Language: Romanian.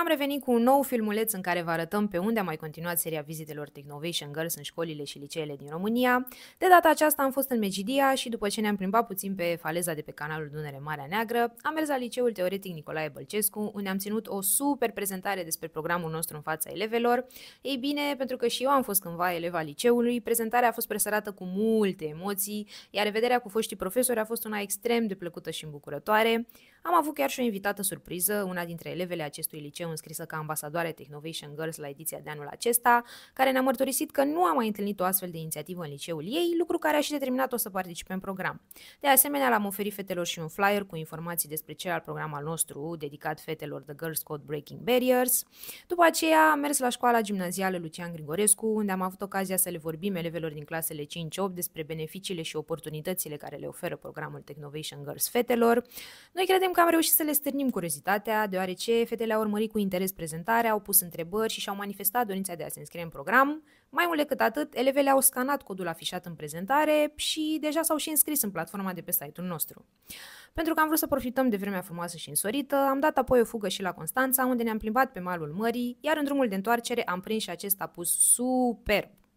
Am revenit cu un nou filmuleț în care vă arătăm pe unde am mai continuat seria vizitelor Technovation Girls în școlile și liceele din România. De data aceasta am fost în Megidia și după ce ne-am plimbat puțin pe faleza de pe canalul Dunăre Marea Neagră, am mers la liceul teoretic Nicolae Bălcescu, unde am ținut o super prezentare despre programul nostru în fața elevelor. Ei bine, pentru că și eu am fost cândva eleva liceului, prezentarea a fost presărată cu multe emoții, iar revederea cu foștii profesori a fost una extrem de plăcută și îmbucurătoare. Am avut chiar și o invitată surpriză, una dintre elevele acestui liceu Dumnezeu înscrisă ca ambasadoare Technovation Girls la ediția de anul acesta, care ne-a mărturisit că nu a mai întâlnit o astfel de inițiativă în liceul ei, lucru care a și determinat-o să participe în program. De asemenea, l-am oferit fetelor și un flyer cu informații despre al program al nostru, dedicat fetelor The Girls Code Breaking Barriers. După aceea am mers la școala gimnazială Lucian Grigorescu, unde am avut ocazia să le vorbim elevelor din clasele 5-8 despre beneficiile și oportunitățile care le oferă programul Technovation Girls fetelor. Noi credem că am reușit să le stârnim curiozitatea, deoarece fetele au urmărit cu interes prezentarea, au pus întrebări și și-au manifestat dorința de a se înscrie în program. Mai mult decât atât, elevele au scanat codul afișat în prezentare și deja s-au și înscris în platforma de pe site-ul nostru. Pentru că am vrut să profităm de vremea frumoasă și însorită, am dat apoi o fugă și la Constanța, unde ne-am plimbat pe malul mării, iar în drumul de întoarcere am prins și acest apus superb.